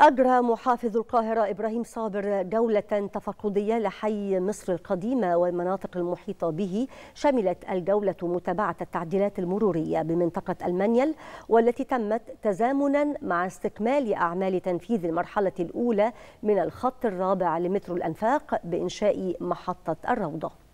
أجرى محافظ القاهرة إبراهيم صابر جولة تفقدية لحي مصر القديمة والمناطق المحيطة به شملت الجولة متابعة التعديلات المرورية بمنطقة المنيل والتي تمت تزامنا مع استكمال أعمال تنفيذ المرحلة الأولى من الخط الرابع لمترو الأنفاق بإنشاء محطة الروضة